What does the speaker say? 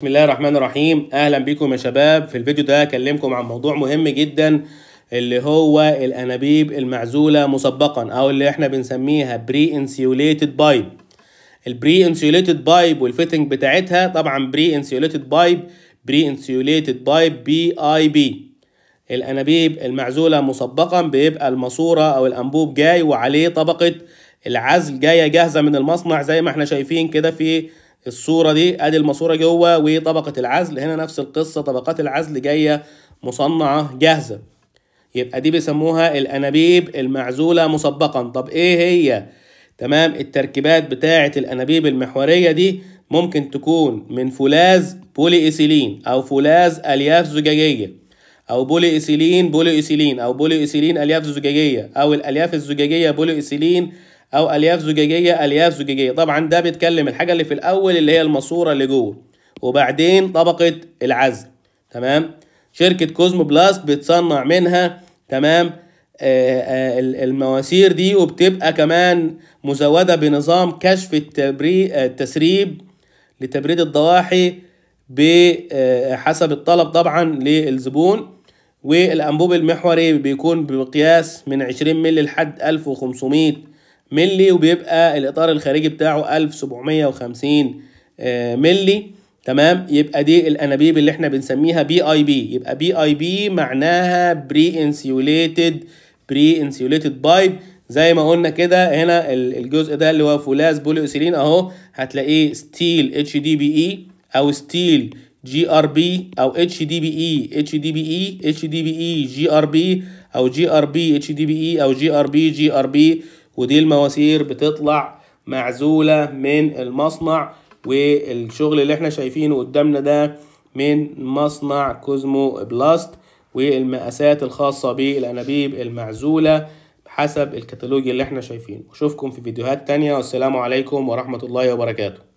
بسم الله الرحمن الرحيم اهلا بيكم يا شباب في الفيديو ده هكلمكم عن موضوع مهم جدا اللي هو الانابيب المعزوله مسبقا او اللي احنا بنسميها بري انسيوليتد بايب البري انسيوليتد بايب والفيتنج بتاعتها طبعا بري انسيوليتد بايب بري انسيوليتد بايب بي اي بي الانابيب المعزوله مسبقا بيبقى الماسوره او الانبوب جاي وعليه طبقه العزل جايه جاهزه من المصنع زي ما احنا شايفين كده في الصوره دي ادي الماسوره جوه وطبقه العزل هنا نفس القصه طبقات العزل جايه مصنعه جاهزه يبقى دي بيسموها الانابيب المعزوله مسبقا طب ايه هي تمام التركيبات بتاعه الانابيب المحوريه دي ممكن تكون من فولاذ بولي ايثيلين او فولاذ الياف زجاجيه او بولي ايثيلين بولي ايثيلين او بولي ايثيلين الياف زجاجيه او الالياف الزجاجيه بولي ايثيلين او الياف زجاجيه الياف زجاجيه طبعا ده بيتكلم الحاجه اللي في الاول اللي هي الماسوره اللي جوه وبعدين طبقه العزل تمام شركه كوزمو بلاست بتصنع منها تمام آه، آه، المواسير دي وبتبقى كمان مزوده بنظام كشف آه، التسريب لتبريد الضواحي بحسب الطلب طبعا للزبون والأنبوب المحوري بيكون بمقياس من 20 مللي لحد 1500 ملي وبيبقى الاطار الخارجي بتاعه 1750 آه، ملي تمام يبقى دي الانابيب اللي احنا بنسميها بي اي بي يبقى بي اي بي معناها بري انسيوليتد بري انسيوليتد بايب زي ما قلنا كده هنا الجزء ده اللي هو فولاذ بوليوسيلين اهو هتلاقيه ستيل اتش دي بي اي او ستيل جي ار بي او اتش دي بي اي اتش دي بي اي اتش دي بي اي جي ار بي او جي ار بي اتش دي بي اي او جي ار بي جي ار بي ودي المواسير بتطلع معزولة من المصنع والشغل اللي احنا شايفينه قدامنا ده من مصنع كوزمو بلاست والمقاسات الخاصة بالأنابيب المعزولة حسب الكتالوج اللي احنا شايفينه أشوفكم في فيديوهات تانية والسلام عليكم ورحمة الله وبركاته